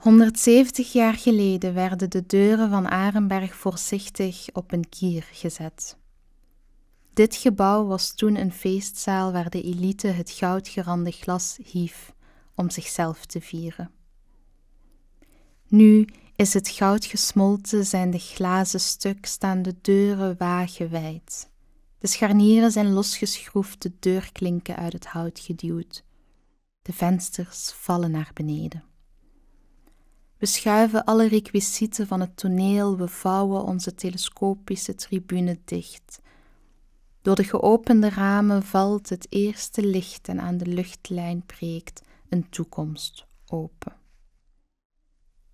170 jaar geleden werden de deuren van Arenberg voorzichtig op een kier gezet. Dit gebouw was toen een feestzaal waar de elite het goudgerande glas hief om zichzelf te vieren. Nu is het goud gesmolten, zijn de glazen stuk, staan de deuren wagenwijd. De scharnieren zijn losgeschroefd, de deurklinken uit het hout geduwd. De vensters vallen naar beneden. We schuiven alle requisieten van het toneel, we vouwen onze telescopische tribune dicht. Door de geopende ramen valt het eerste licht en aan de luchtlijn breekt een toekomst open.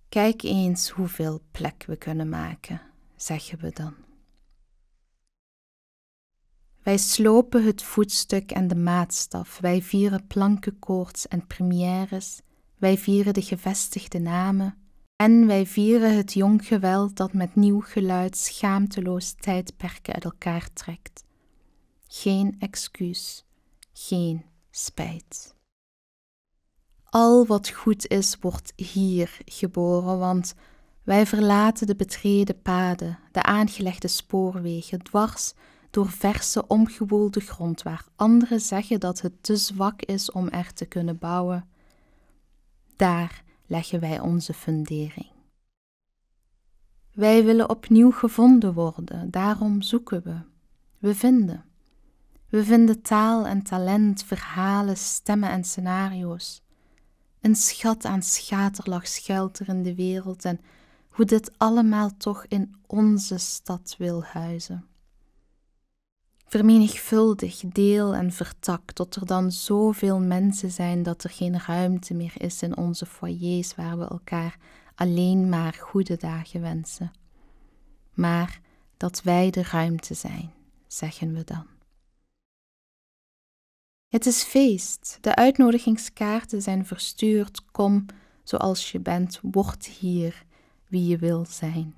Kijk eens hoeveel plek we kunnen maken, zeggen we dan. Wij slopen het voetstuk en de maatstaf, wij vieren plankenkoorts en premières wij vieren de gevestigde namen en wij vieren het jong geweld dat met nieuw geluid schaamteloos tijdperken uit elkaar trekt. Geen excuus, geen spijt. Al wat goed is, wordt hier geboren, want wij verlaten de betreden paden, de aangelegde spoorwegen, dwars door verse omgewoelde grond waar anderen zeggen dat het te zwak is om er te kunnen bouwen. Daar leggen wij onze fundering. Wij willen opnieuw gevonden worden, daarom zoeken we. We vinden. We vinden taal en talent, verhalen, stemmen en scenario's. Een schat aan schaterlach schuilt er in de wereld en hoe dit allemaal toch in onze stad wil huizen. Vermenigvuldig, deel en vertak, tot er dan zoveel mensen zijn dat er geen ruimte meer is in onze foyers waar we elkaar alleen maar goede dagen wensen. Maar dat wij de ruimte zijn, zeggen we dan. Het is feest, de uitnodigingskaarten zijn verstuurd, kom zoals je bent, word hier wie je wil zijn.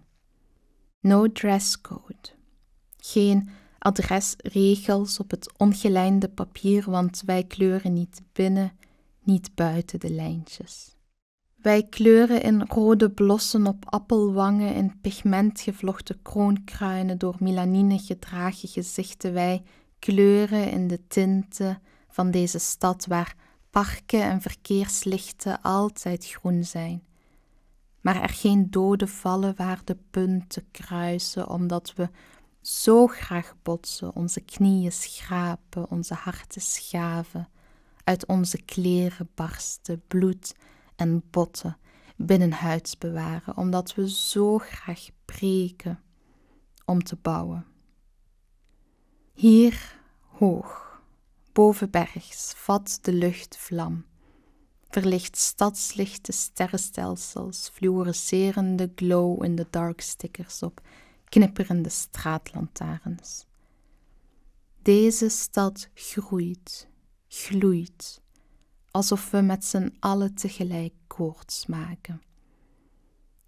No dress code. geen adresregels op het ongelijnde papier, want wij kleuren niet binnen, niet buiten de lijntjes. Wij kleuren in rode blossen op appelwangen, in pigmentgevlochten kroonkruinen, door melanine gedragen gezichten. Wij kleuren in de tinten van deze stad waar parken en verkeerslichten altijd groen zijn. Maar er geen doden vallen waar de punten kruisen, omdat we zo graag botsen, onze knieën schrapen, onze harten schaven, uit onze kleren barsten, bloed en botten binnenhuids bewaren, omdat we zo graag preken om te bouwen. Hier hoog, boven bergs, vat de lucht vlam, verlicht stadslichte sterrenstelsels, fluorescerende glow in de dark stickers op knipperende straatlantaarns. Deze stad groeit, gloeit, alsof we met z'n allen tegelijk koorts maken.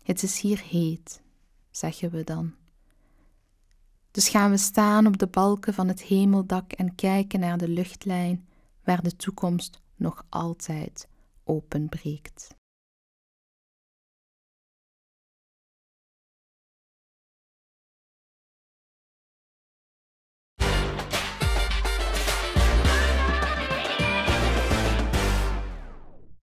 Het is hier heet, zeggen we dan. Dus gaan we staan op de balken van het hemeldak en kijken naar de luchtlijn waar de toekomst nog altijd openbreekt.